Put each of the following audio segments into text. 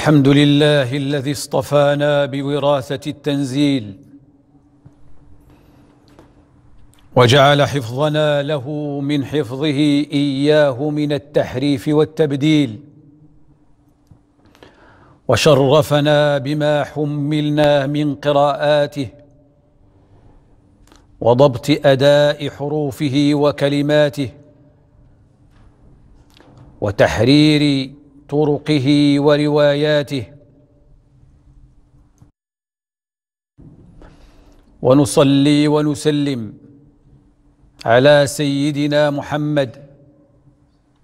الحمد لله الذي اصطفانا بوراثة التنزيل وجعل حفظنا له من حفظه إياه من التحريف والتبديل وشرفنا بما حملنا من قراءاته وضبط أداء حروفه وكلماته وتحرير طرقه ورواياته ونصلي ونسلم على سيدنا محمد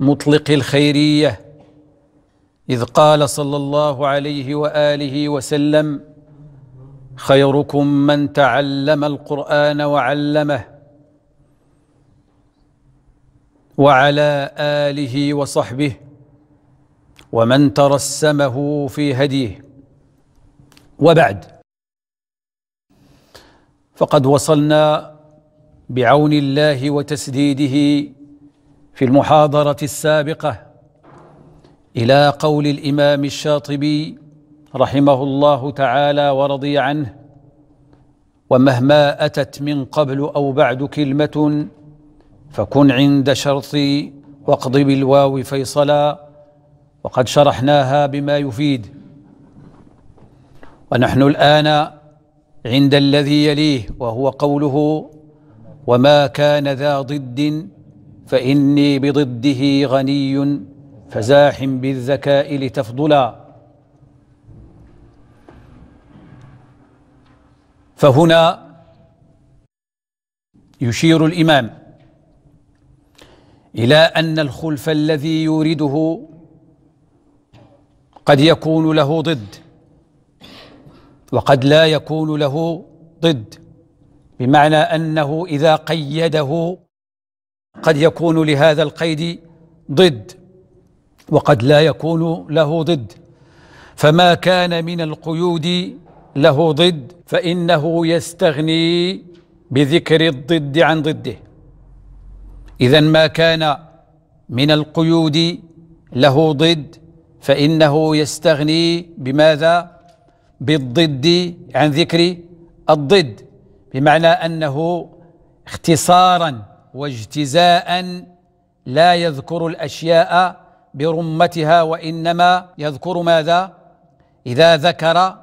مطلق الخيريه اذ قال صلى الله عليه واله وسلم خيركم من تعلم القران وعلمه وعلى اله وصحبه ومن ترسمه في هديه وبعد فقد وصلنا بعون الله وتسديده في المحاضره السابقه الى قول الامام الشاطبي رحمه الله تعالى ورضي عنه ومهما اتت من قبل او بعد كلمه فكن عند شرطي واقض بالواو فيصلا وقد شرحناها بما يفيد ونحن الآن عند الذي يليه وهو قوله وما كان ذا ضد فإني بضده غني فزاحم بالذكاء لتفضلا فهنا يشير الإمام إلى أن الخلف الذي يورده قد يكون له ضد وقد لا يكون له ضد بمعنى انه اذا قيده قد يكون لهذا القيد ضد وقد لا يكون له ضد فما كان من القيود له ضد فانه يستغني بذكر الضد عن ضده اذا ما كان من القيود له ضد فإنه يستغني بماذا بالضد عن ذكر الضد بمعنى أنه اختصارا واجتزاء لا يذكر الأشياء برمتها وإنما يذكر ماذا إذا ذكر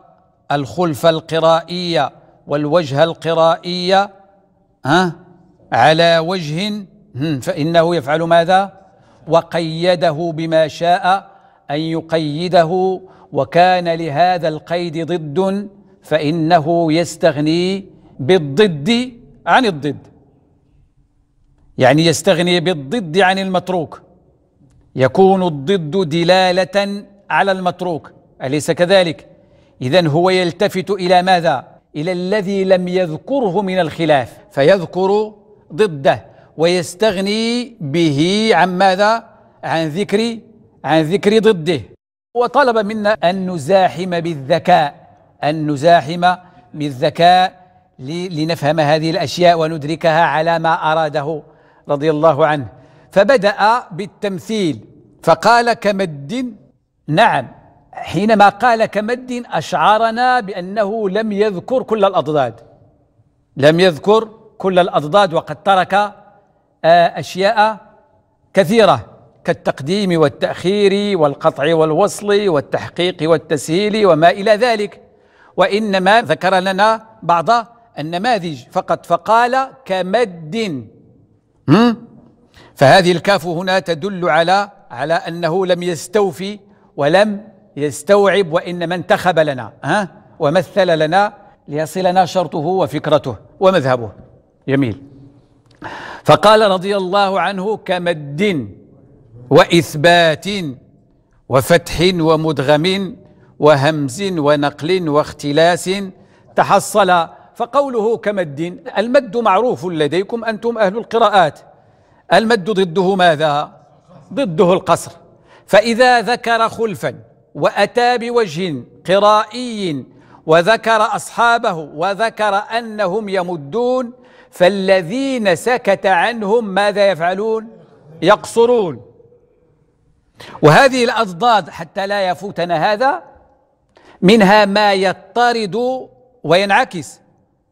الخلف القرائية والوجه القرائية ها على وجه فإنه يفعل ماذا وقيده بما شاء أن يقيده وكان لهذا القيد ضد فإنه يستغني بالضد عن الضد يعني يستغني بالضد عن المتروك يكون الضد دلالة على المتروك أليس كذلك؟ إذا هو يلتفت إلى ماذا؟ إلى الذي لم يذكره من الخلاف فيذكر ضده ويستغني به عن ماذا؟ عن ذكر عن ذكر ضده وطلب منا أن نزاحم بالذكاء أن نزاحم بالذكاء لنفهم هذه الأشياء وندركها على ما أراده رضي الله عنه فبدأ بالتمثيل فقال كمد نعم حينما قال كمد أشعرنا بأنه لم يذكر كل الأضداد لم يذكر كل الأضداد وقد ترك آه، أشياء كثيرة كالتقديم والتاخير والقطع والوصل والتحقيق والتسهيل وما الى ذلك وانما ذكر لنا بعض النماذج فقط فقال كمد فهذه الكاف هنا تدل على على انه لم يستوفي ولم يستوعب وانما انتخب لنا ها ومثل لنا ليصلنا شرطه وفكرته ومذهبه جميل فقال رضي الله عنه كمد وإثبات وفتح ومدغم وهمز ونقل واختلاس تحصل فقوله كمد المد معروف لديكم أنتم أهل القراءات المد ضده ماذا؟ ضده القصر فإذا ذكر خلفا وأتى بوجه قرائي وذكر أصحابه وذكر أنهم يمدون فالذين سكت عنهم ماذا يفعلون؟ يقصرون وهذه الأضداد حتى لا يفوتنا هذا منها ما يطرد وينعكس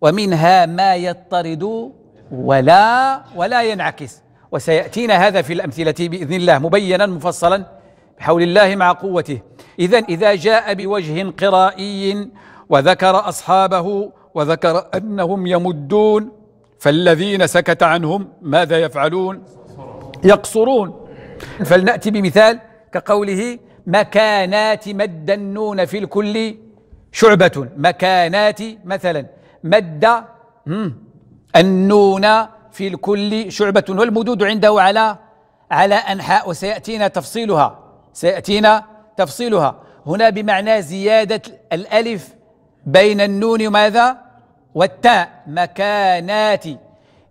ومنها ما يطرد ولا ولا ينعكس وسيأتينا هذا في الأمثلة بإذن الله مبينا مفصلا بحول الله مع قوته إذا إذا جاء بوجه قرائي وذكر أصحابه وذكر أنهم يمدون فالذين سكت عنهم ماذا يفعلون يقصرون فلنأتي بمثال كقوله مكانات مد النون في الكل شعبة مكانات مثلا مد النون في الكل شعبة والمدود عنده على على أنحاء وسيأتينا تفصيلها سيأتينا تفصيلها هنا بمعنى زيادة الألف بين النون وماذا والتاء مكانات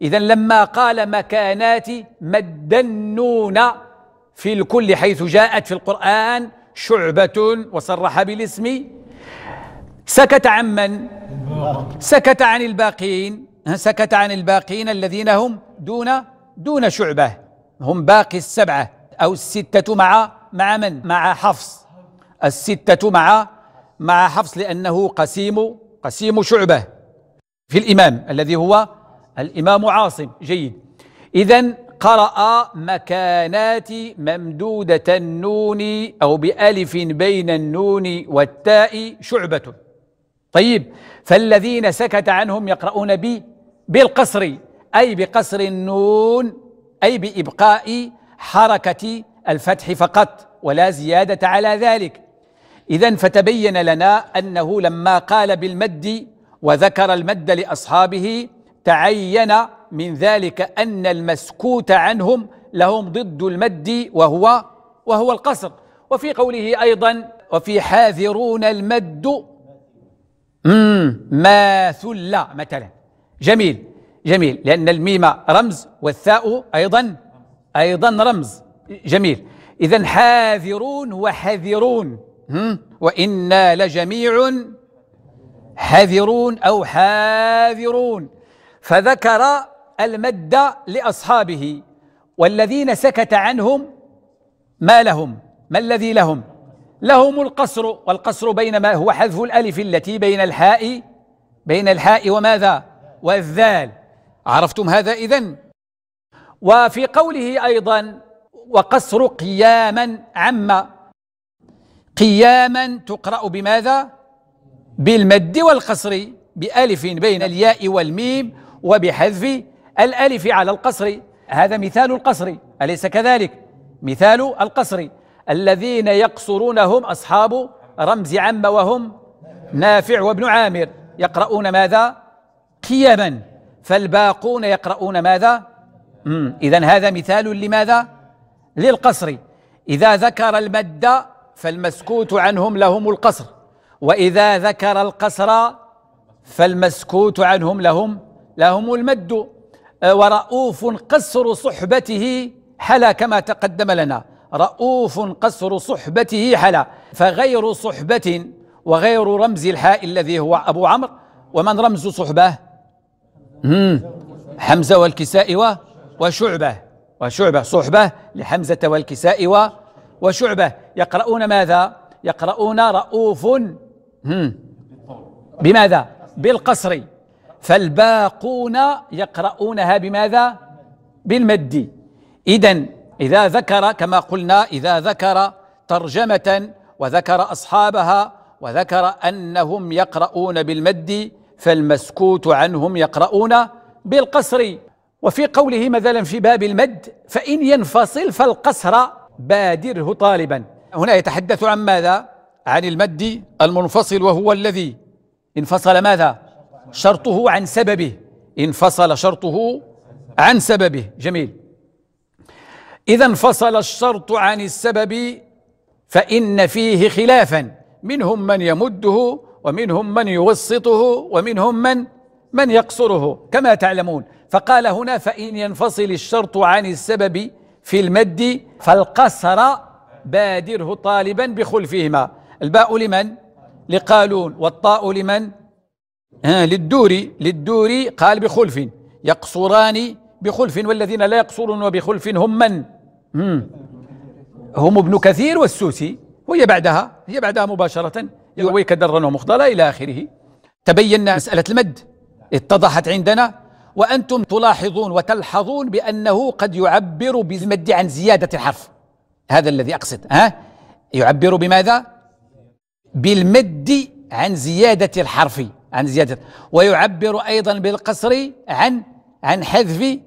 إذا لما قال مكانات مد النون في الكل حيث جاءت في القرآن شعبة وصرح بالاسم سكت عن من؟ سكت عن الباقين سكت عن الباقين الذين هم دون دون شعبة هم باقي السبعة أو الستة مع مع من؟ مع حفص الستة مع مع حفص لأنه قسيم قسيم شعبة في الإمام الذي هو الإمام عاصم جيد إذا قرأ مكانات ممدودة النون أو بألف بين النون والتاء شعبة طيب فالذين سكت عنهم يقرؤون ب بالقصر أي بقصر النون أي بإبقاء حركة الفتح فقط ولا زيادة على ذلك إذا فتبين لنا أنه لما قال بالمد وذكر المد لأصحابه تعين من ذلك أن المسكوت عنهم لهم ضد المد وهو وهو القصر وفي قوله أيضا وفي حاذرون المد ما ثل مثلا جميل جميل لأن الميم رمز والثاء أيضا أيضا رمز جميل إذا حاذرون وحذرون وإنا لجميع حذرون أو حاذرون فذكر المد لأصحابه والذين سكت عنهم ما لهم ما الذي لهم لهم القصر والقصر بين ما هو حذف الألف التي بين الحاء بين الحاء وماذا والذال عرفتم هذا إذن وفي قوله أيضا وقصر قياما عما قياما تقرأ بماذا بالمد والقصر بألف بين الياء والميم وبحذف الألف على القصر هذا مثال القصر أليس كذلك مثال القصر الذين يقصرون هم أصحاب رمز عم وهم نافع وابن عامر يقرؤون ماذا قيما فالباقون يقرؤون ماذا إذا هذا مثال لماذا للقصر إذا ذكر المد فالمسكوت عنهم لهم القصر وإذا ذكر القصر فالمسكوت عنهم لهم لهم المد أه، ورؤوف قصر صحبته حلا كما تقدم لنا رؤوف قصر صحبته حلا فغير صحبة وغير رمز الحاء الذي هو أبو عمرو ومن رمز صحبة حمزة والكساء وشعبة وشعبة صحبة لحمزة والكساء وشعبة يقرؤون ماذا يقرؤون رؤوف بماذا بالقصر فالباقون يقرؤونها بماذا بالمد إذا إذا ذكر كما قلنا إذا ذكر ترجمة وذكر أصحابها وذكر أنهم يقرؤون بالمد فالمسكوت عنهم يقرؤون بالقصر وفي قوله مثلا في باب المد فإن ينفصل فالقصر بادره طالبا هنا يتحدث عن ماذا؟ عن المد المنفصل وهو الذي انفصل ماذا؟ شرطه عن سببه انفصل شرطه عن سببه جميل إذا انفصل الشرط عن السبب فإن فيه خلافا منهم من يمده ومنهم من يوسطه ومنهم من من يقصره كما تعلمون فقال هنا فإن ينفصل الشرط عن السبب في المد فالقصر بادره طالبا بخلفهما الباء لمن؟ لقالون والطاء لمن؟ ها للدوري للدوري قال بخلف يقصران بخلف والذين لا يقصرون وبخلف هم من هم ابن كثير والسوسي وهي بعدها هي بعدها مباشرة يرويك درا ومخضلا إلى آخره تبين مسألة المد اتضحت عندنا وأنتم تلاحظون وتلحظون بأنه قد يعبر بالمد عن زيادة الحرف هذا الذي أقصد ها يعبر بماذا؟ بالمد عن زيادة الحرف عن زيادة ويعبر أيضا بالقصر عن عن حذف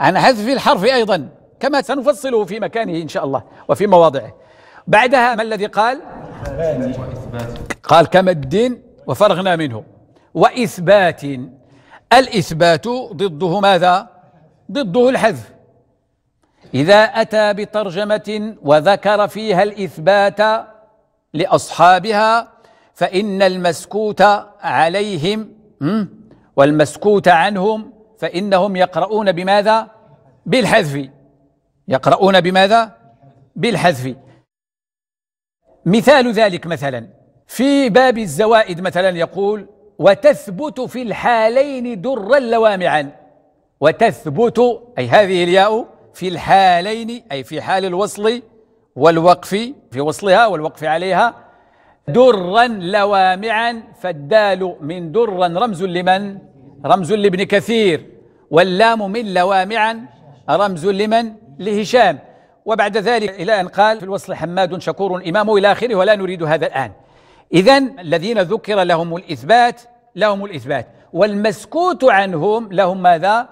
عن حذف الحرف أيضا كما سنفصله في مكانه إن شاء الله وفي مواضعه بعدها ما الذي قال قال كمد وفرغنا منه وإثبات الإثبات ضده ماذا ضده الحذف إذا أتى بترجمة وذكر فيها الإثبات لأصحابها فإن المسكوت عليهم والمسكوت عنهم فإنهم يقرؤون بماذا؟ بالحذف يقرؤون بماذا؟ بالحذف مثال ذلك مثلا في باب الزوائد مثلا يقول وتثبت في الحالين درا لوامعا وتثبت أي هذه الياء في الحالين أي في حال الوصل والوقف في وصلها والوقف عليها درا لوامعا فالدال من درا رمز لمن رمز لابن كثير واللام من لوامعا رمز لمن لهشام وبعد ذلك إلى أن قال في الوصل حماد شكور إمام إلى آخره ولا نريد هذا الآن إذا الذين ذكر لهم الإثبات لهم الإثبات والمسكوت عنهم لهم ماذا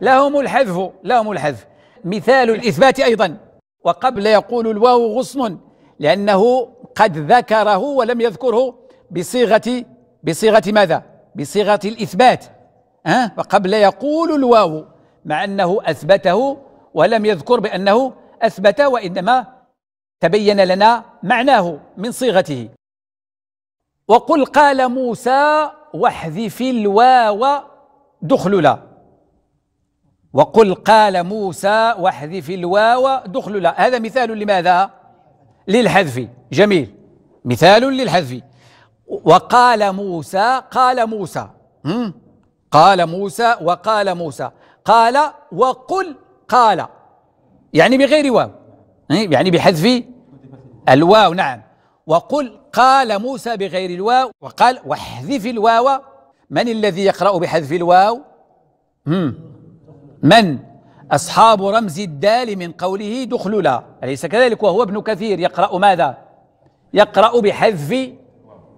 لهم الحذف لهم الحذف مثال الإثبات أيضا وقبل يقول الواو غصن لأنه قد ذكره ولم يذكره بصيغة بصيغة ماذا؟ بصيغة الإثبات أه؟ وقبل يقول الواو مع أنه أثبته ولم يذكر بأنه أثبت وإنما تبين لنا معناه من صيغته وقل قال موسى واحذف الواو دخللا وقل قال موسى واحذف الواو دخللا هذا مثال لماذا؟ للحذف جميل مثال للحذف وقال موسى قال موسى قال موسى وقال موسى قال وقل قال يعني بغير واو إيه؟ يعني بحذف الواو نعم وقل قال موسى بغير الواو وقال واحذف الواو من الذي يقرأ بحذف الواو من أصحاب رمز الدال من قوله لا أليس كذلك وهو ابن كثير يقرأ ماذا يقرأ بحذف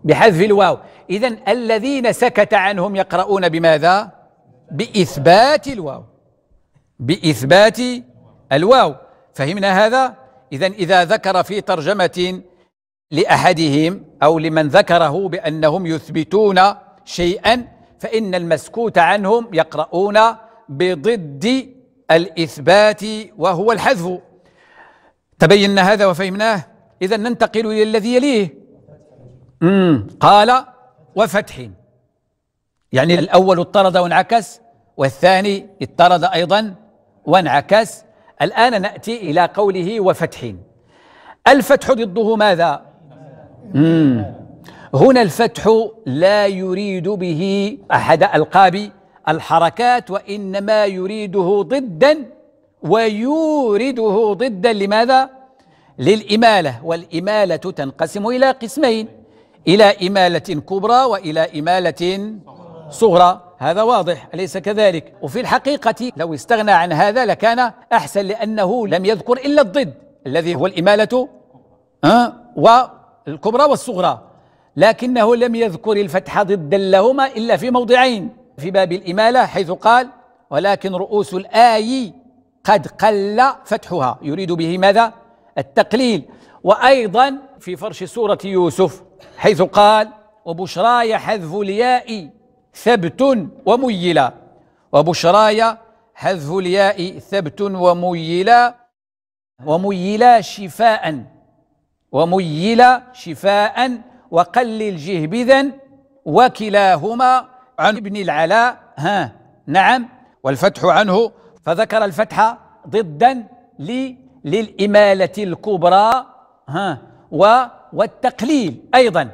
بحذف الواو إذا الذين سكت عنهم يقرؤون بماذا بإثبات الواو بإثبات الواو فهمنا هذا إذا إذا ذكر في ترجمة لأحدهم أو لمن ذكره بأنهم يثبتون شيئا فإن المسكوت عنهم يقرؤون بضد الإثبات وهو الحذف تبينا هذا وفهمناه إذا ننتقل إلى الذي يليه مم. قال وفتح يعني الأول اضطرد وانعكس والثاني اضطرد أيضا وانعكس الآن نأتي إلى قوله وفتح الفتح ضده ماذا مم. هنا الفتح لا يريد به أحد ألقاب الحركات وإنما يريده ضدا ويورده ضدا لماذا؟ للإمالة والإمالة تنقسم إلى قسمين إلى إمالة كبرى وإلى إمالة صغرى هذا واضح أليس كذلك وفي الحقيقة لو استغنى عن هذا لكان أحسن لأنه لم يذكر إلا الضد الذي هو الإمالة والكبرى والصغرى لكنه لم يذكر الفتح ضدا لهما إلا في موضعين في باب الإمالة حيث قال ولكن رؤوس الآي قد قل فتحها يريد به ماذا؟ التقليل وأيضا في فرش سورة يوسف حيث قال وبشراي حذف الياء ثبت وميلا وبشراي حذف الياء ثبت وميلا وميلا شفاء وميلا شفاء وقلل جهبذا وكلاهما عن ابن العلاء ها نعم والفتح عنه فذكر الفتح ضدا للإمالة الكبرى ها و والتقليل أيضا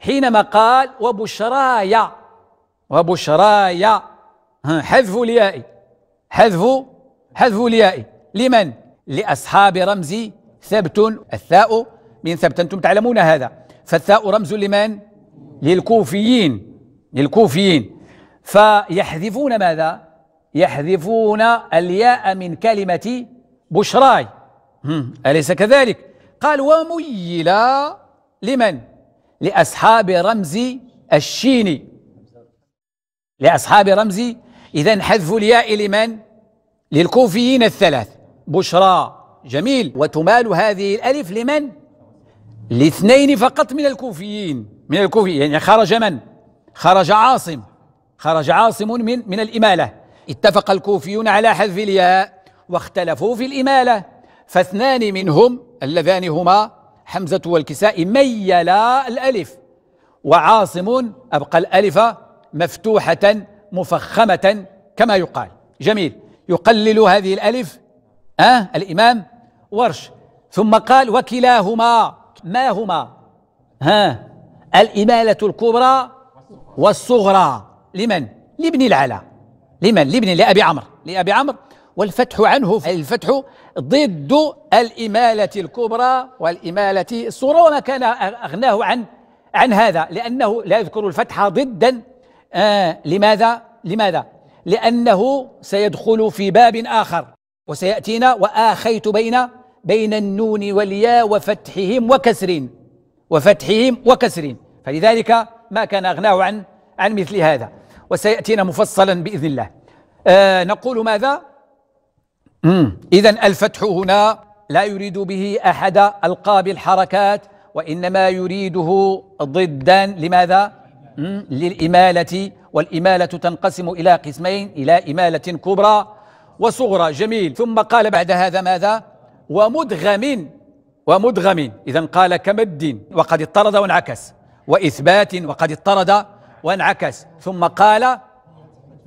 حينما قال وبشرايا وبشرايا حذف الياء حذف حذف الياء لمن؟ لأصحاب رمز ثبت الثاء من ثبت أنتم تعلمون هذا فالثاء رمز لمن؟ للكوفيين للكوفيين فيحذفون ماذا يحذفون الياء من كلمة بشراي أليس كذلك قال وميل لمن لأصحاب رمز الشين لأصحاب رمز إذا حذف الياء لمن للكوفيين الثلاث بشرى جميل وتمال هذه الألف لمن لاثنين فقط من الكوفيين من الكوفيين يعني خرج من خرج عاصم خرج عاصم من من الإمالة اتفق الكوفيون على حذف الياء واختلفوا في الإمالة فاثنان منهم اللذان هما حمزة والكساء ميلا الألف وعاصم أبقى الألف مفتوحة مفخمة كما يقال جميل يقلل هذه الألف أه الإمام ورش ثم قال وكلاهما ما هما ها الإمالة الكبرى والصغرى لمن؟ لابن العلا لمن؟ لابن لأبي عمرو لأبي عمرو والفتح عنه الفتح ضد الإمالة الكبرى والإمالة الصغرى وما كان أغناه عن عن هذا لأنه لا يذكر الفتح ضدا آه لماذا؟ لماذا؟ لأنه سيدخل في باب آخر وسيأتينا وآخيت بين بين النون والياء وفتحهم وكسر وفتحهم وكسر فلذلك ما كان أغناه عن عن مثل هذا وسيأتينا مفصلا بإذن الله آه نقول ماذا إذا الفتح هنا لا يريد به أحد ألقاب الحركات وإنما يريده ضدا لماذا للإمالة والإمالة تنقسم إلى قسمين إلى إمالة كبرى وصغرى جميل ثم قال بعد هذا ماذا ومدغم ومدغم إذا قال كمد وقد اضطرد وانعكس وإثبات وقد اضطرد وانعكس ثم قال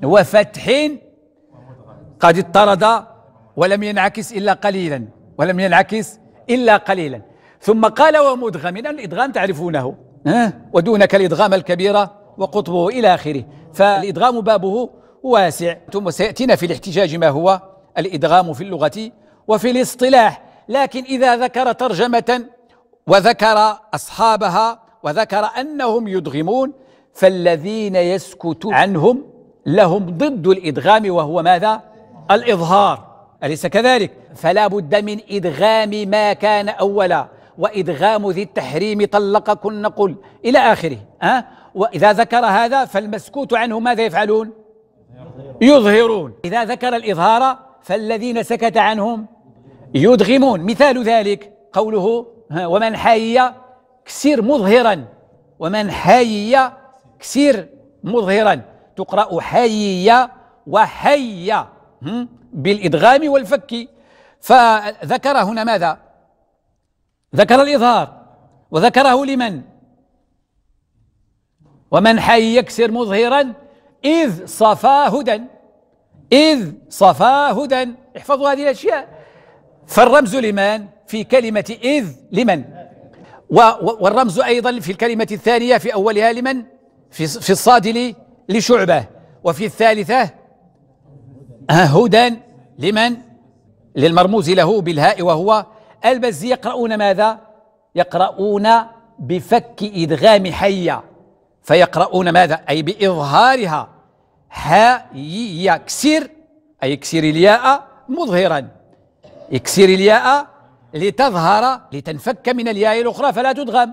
وفتح قد اضطرد ولم ينعكس إلا قليلا ولم ينعكس إلا قليلا ثم قال ومدغم الإدغام تعرفونه ودونك الإدغام الكبيرة وقطبه إلى آخره فالإدغام بابه واسع ثم سيأتينا في الاحتجاج ما هو الإدغام في اللغة وفي الاصطلاح لكن إذا ذكر ترجمة وذكر أصحابها وذكر أنهم يدغمون فالذين يسكت عنهم لهم ضد الإدغام وهو ماذا؟ الإظهار أليس كذلك؟ فلا بد من إدغام ما كان أولا وإدغام ذي التحريم طلقكن قل إلى آخره أه؟ وإذا ذكر هذا فالمسكوت عنه ماذا يفعلون؟ يظهرون إذا ذكر الإظهار فالذين سكت عنهم يدغمون مثال ذلك قوله ومن حي كسير مظهرا ومن حيي كسير مظهرا تقرأ حيي وحي بالإدغام والفك فذكر هنا ماذا ذكر الإظهار وذكره لمن ومن حي يكسر مظهرا إذ صفا هدى إذ صفا هدى احفظوا هذه الأشياء فالرمز لمن في كلمة إذ لمن والرمز أيضا في الكلمة الثانية في أولها لمن؟ في, في الصاد لشعبة وفي الثالثة هدى لمن؟ للمرموز له بالهاء وهو البز يقرؤون ماذا؟ يقرؤون بفك إدغام حية فيقرؤون ماذا؟ أي بإظهارها ها يكسر أي يكسر الياء مظهرا يكسر الياء لتظهر لتنفك من الياء الأخرى فلا تدغم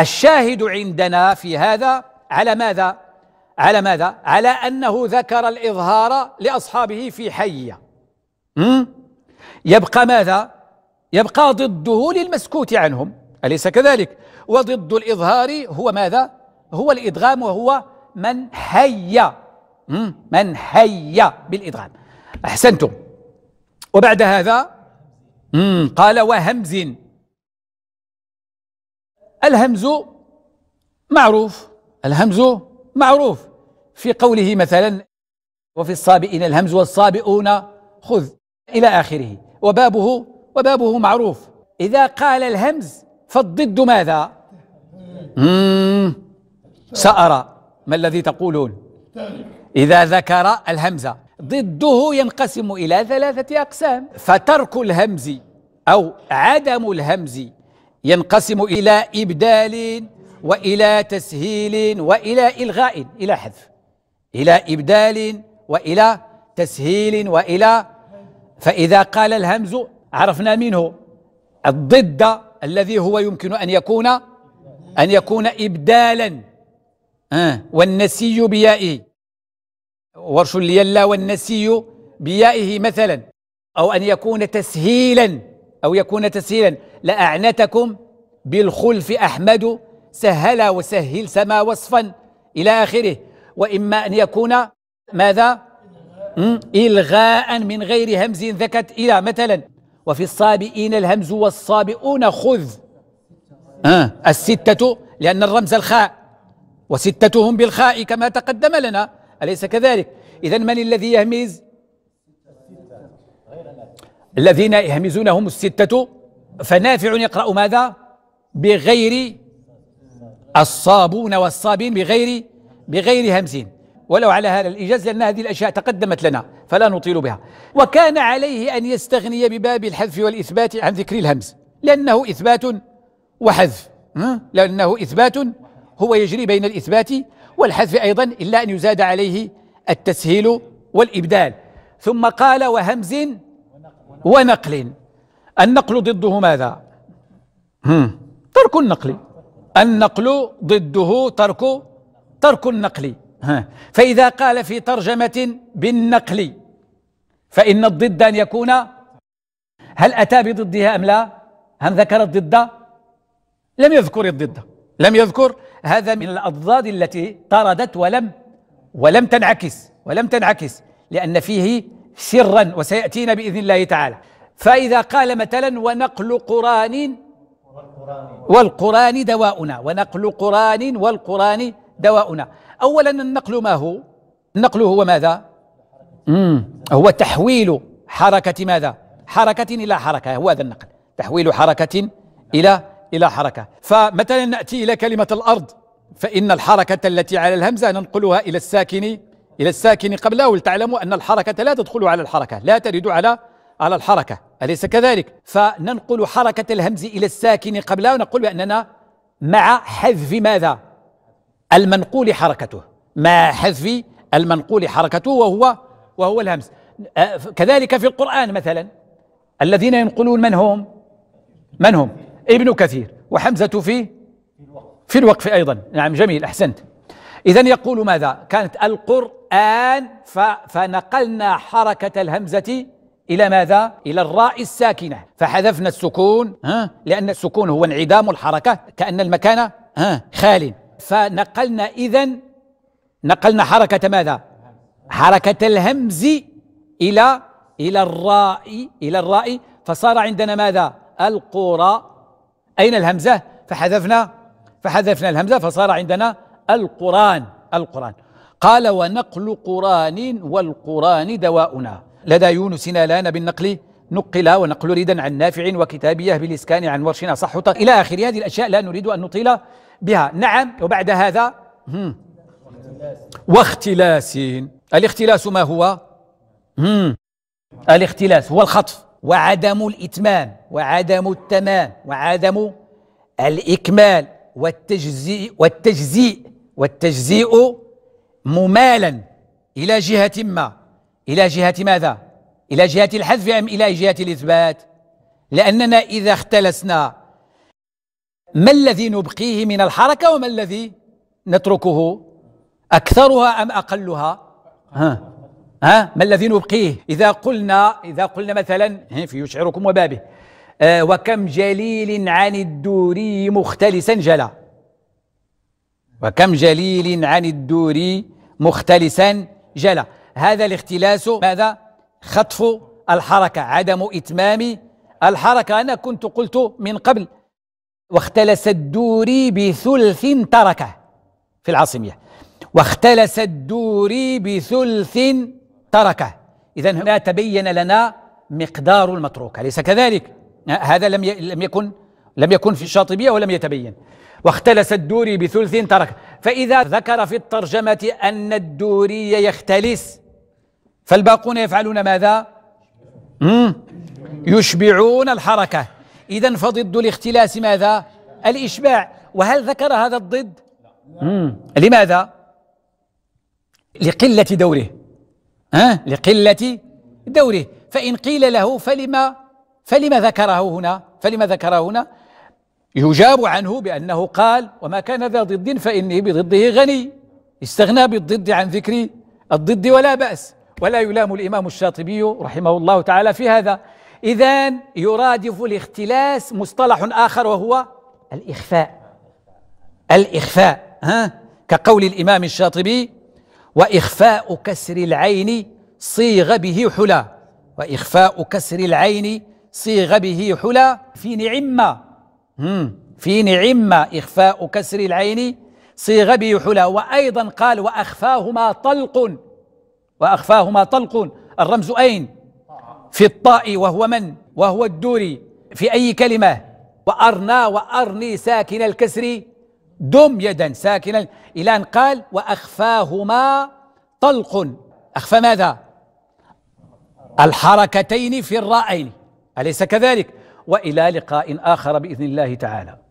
الشاهد عندنا في هذا على ماذا على ماذا على أنه ذكر الإظهار لأصحابه في حية يبقى ماذا يبقى ضده للمسكوت عنهم أليس كذلك وضد الإظهار هو ماذا هو الإدغام وهو من حي من حي بالإدغام أحسنتم وبعد هذا مم. قال وهمز الهمز معروف الهمز معروف في قوله مثلا وفي الصابئين الهمز والصابئون خذ إلى آخره وبابه وبابه معروف إذا قال الهمز فالضد ماذا مم. سأرى ما الذي تقولون إذا ذكر الهمزة ضده ينقسم إلى ثلاثة أقسام فترك الهمز أو عدم الهمز ينقسم إلى إبدال وإلى تسهيل وإلى إلغاء إلى حذف إلى إبدال وإلى تسهيل وإلى فإذا قال الهمز عرفنا منه الضد الذي هو يمكن أن يكون أن يكون إبدالا آه، والنسي بيائه ورش ليلا والنسي بيائه مثلا أو أن يكون تسهيلا أو يكون تسهيلا لأعنتكم بالخلف أحمد سهل وسهل سما وصفا إلى آخره وإما أن يكون ماذا إلغاء من غير همز ذكت إلى مثلا وفي الصابئين الهمز والصابئون خذ آه الستة لأن الرمز الخاء وستتهم بالخاء كما تقدم لنا أليس كذلك إذا من الذي يهمز الذين يهمزون هم الستة فنافع يقرأ ماذا بغير الصابون والصابين بغير بغير همزين ولو على هذا الإيجاز لأن هذه الأشياء تقدمت لنا فلا نطيل بها وكان عليه أن يستغني بباب الحذف والإثبات عن ذكر الهمز لأنه إثبات وحذف لأنه إثبات هو يجري بين الإثبات والحذف أيضا إلا أن يزاد عليه التسهيل والإبدال ثم قال وهمز ونقل النقل ضده ماذا ترك النقل النقل ضده ترك ترك النقل ها. فإذا قال في ترجمة بالنقل فإن الضد أن يكون هل أتى بضدها أم لا هل ذكر الضد لم يذكر الضد لم يذكر هذا من الأضداد التي طردت ولم ولم تنعكس ولم تنعكس لأن فيه سرا وسيأتينا بإذن الله تعالى فإذا قال مثلا ونقل قران والقران دواؤنا ونقل قران والقران دواؤنا أولا النقل ما هو النقل هو ماذا هو تحويل حركة ماذا حركة إلى حركة هو هذا النقل تحويل حركة إلى إلى حركة فمثلا نأتي إلى كلمة الأرض فإن الحركة التي على الهمزة ننقلها إلى الساكن إلى الساكن قبله ولتعلموا أن الحركة لا تدخل على الحركة لا ترد على على الحركة أليس كذلك؟ فننقل حركة الهمز إلى الساكن قبله ونقول بأننا مع حذف ماذا؟ المنقول حركته مع حذف المنقول حركته وهو وهو الهمز آه، كذلك في القرآن مثلا الذين ينقلون من هم؟ من هم؟ ابن كثير وحمزة في في الوقف أيضا نعم جميل أحسنت إذا يقول ماذا كانت القرآن فنقلنا حركة الهمزة إلى ماذا؟ إلى الراء الساكنة فحذفنا السكون ها؟ لأن السكون هو انعدام الحركة كأن المكان ها؟ خال فنقلنا إذا نقلنا حركة ماذا؟ حركة الهمز إلى إلى الراء إلى الراء فصار عندنا ماذا؟ القرى أين الهمزة فحذفنا فحذفنا الهمزة فصار عندنا القرآن القرآن قال ونقل قرآن والقرآن دواؤنا لدى يونس نالان بالنقل نقل ونقل ريدا عن نافع وكتابيه بالإسكان عن ورش أصح إلى آخر هذه الأشياء لا نريد أن نطيل بها نعم وبعد هذا واختلاس الاختلاس ما هو الاختلاس هو الخطف وعدم الإتمام وعدم التمام وعدم الإكمال والتجزيء والتجزيء والتجزيء ممالا إلى جهة ما إلى جهة ماذا؟ إلى جهة الحذف أم إلى جهة الإثبات؟ لأننا إذا اختلسنا ما الذي نبقيه من الحركة وما الذي نتركه أكثرها أم أقلها؟ ها ها ما الذي نبقيه إذا قلنا إذا قلنا مثلا في يشعركم وبابه آه وكم جليل عن الدوري مختلسا جلا وكم جليل عن الدوري مختلسا جلا هذا الاختلاس ماذا خطف الحركة عدم إتمام الحركة أنا كنت قلت من قبل واختلس الدوري بثلث تركه في العاصمية واختلس الدوري بثلث تركه إذا لا تبين لنا مقدار المتروك أليس كذلك؟ هذا لم لم يكن لم يكن في الشاطبية ولم يتبين واختلس الدوري بثلث ترك فإذا ذكر في الترجمة أن الدوري يختلس فالباقون يفعلون ماذا؟ يشبعون الحركة إذا فضد الاختلاس ماذا؟ الإشباع وهل ذكر هذا الضد؟ لماذا؟ لقلة دوره أه؟ لقلة دوره فإن قيل له فلما فلما ذكره هنا فلما ذكره هنا يجاب عنه بأنه قال وما كان ذا ضد فإني بضده غني استغنى بالضد عن ذكر الضد ولا بأس ولا يلام الإمام الشاطبي رحمه الله تعالى في هذا إذا يرادف الاختلاس مصطلح آخر وهو الإخفاء الإخفاء ها كقول الإمام الشاطبي وإخفاء كسر العين صيغ به حلا وإخفاء كسر العين صيغ به حلا في نعمة في نعمة إخفاء كسر العين صيغ به حلا وأيضا قال وأخفاهما طلق وأخفاهما طلق الرمز أين في الطاء وهو من وهو الدوري في أي كلمة وأرنا وأرني ساكن الكسر دم يدا ساكنا إلى أن قال وأخفاهما طلق أخفى ماذا؟ الحركتين في الرأين أليس كذلك؟ وإلى لقاء آخر بإذن الله تعالى